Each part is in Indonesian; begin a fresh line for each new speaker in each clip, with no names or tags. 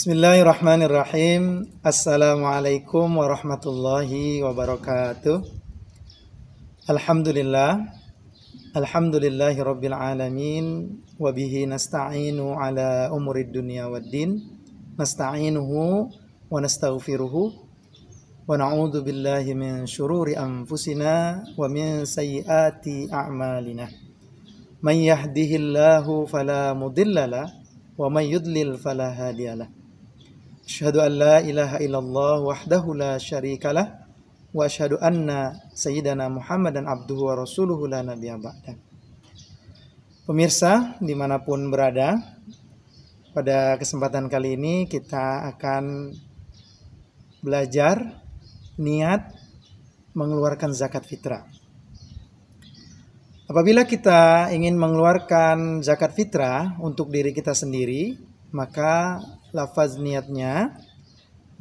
Bismillahirrahmanirrahim. Assalamualaikum warahmatullahi wabarakatuh. Alhamdulillah. Alhamdulillahi rabbil alamin. Wabihi nasta'inu ala umurid dunia waddin. Nasta'inuhu wa nastaufiruhu. Wa na'udhu billahi min syururi anfusina wa min sayyiati a'malina. Man yahdihillahu fala mudillala wa man yudlil fala أشهد an la ilaha illallah wahdahu la syarikalah wa له anna sayyidana سيدنا abduhu wa rasuluhu la نبي ba'da. Pemirsa dimanapun berada, pada kesempatan kali ini kita akan belajar niat mengeluarkan zakat fitrah. Apabila kita ingin mengeluarkan zakat fitrah untuk diri kita sendiri, maka lafaz niatnya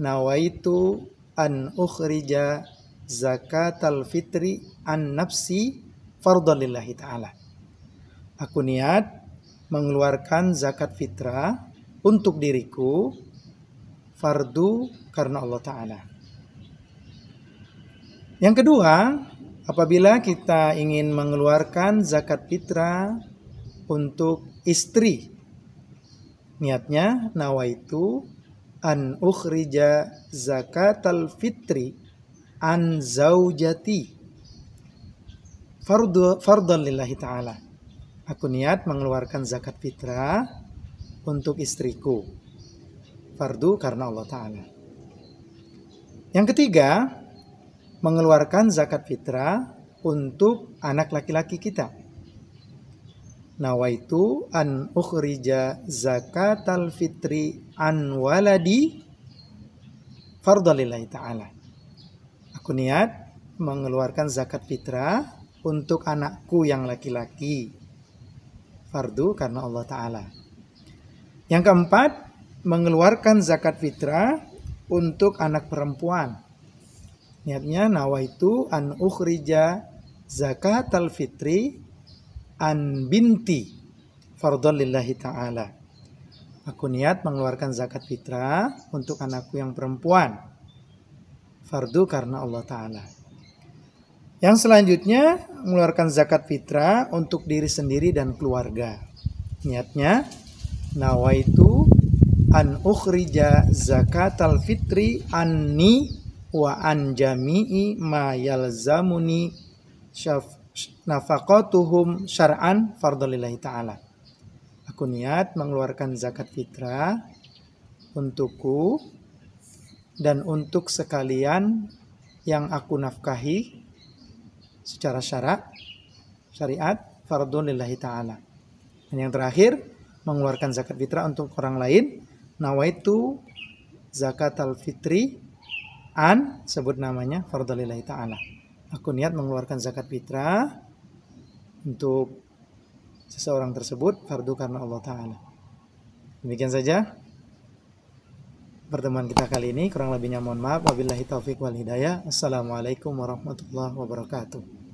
nawaitu an ukhrija zakatal fitri an nafsi fardhalillahi taala. Aku niat mengeluarkan zakat fitrah untuk diriku fardu karena Allah taala. Yang kedua, apabila kita ingin mengeluarkan zakat fitrah untuk istri Niatnya nawa itu an ukhrija zakatal fitri an zaujati fardu fardhan lillahi taala. Aku niat mengeluarkan zakat fitrah untuk istriku. Fardu karena Allah taala. Yang ketiga, mengeluarkan zakat fitrah untuk anak laki-laki kita nawaitu an ukhrija zakatal fitri an waladi fardhalillahi ta'ala. Aku niat mengeluarkan zakat fitrah untuk anakku yang laki-laki. Fardu karena Allah Ta'ala. Yang keempat, mengeluarkan zakat fitrah untuk anak perempuan. Niatnya nawaitu an ukhrija zakat al fitri an binti fardhol ta'ala. Aku niat mengeluarkan zakat fitrah untuk anakku yang perempuan. Fardu karena Allah Ta'ala. Yang selanjutnya, mengeluarkan zakat fitrah untuk diri sendiri dan keluarga. Niatnya, nawaitu an ukhrija al fitri anni wa an jami'i ma yalzamuni syaf tuhum syar'an fardolillahi ta'ala. Aku niat mengeluarkan zakat fitrah untukku dan untuk sekalian yang aku nafkahi secara syarat syariat fardun ta'ala. Dan yang terakhir, mengeluarkan zakat fitrah untuk orang lain. Nawaitu zakat al-fitri an, sebut namanya, fardun ta'ala aku niat mengeluarkan zakat fitrah untuk seseorang tersebut fardu karena Allah Ta'ala. Demikian saja pertemuan kita kali ini. Kurang lebihnya mohon maaf. Wabillahi taufik wal hidayah. Assalamualaikum warahmatullahi wabarakatuh.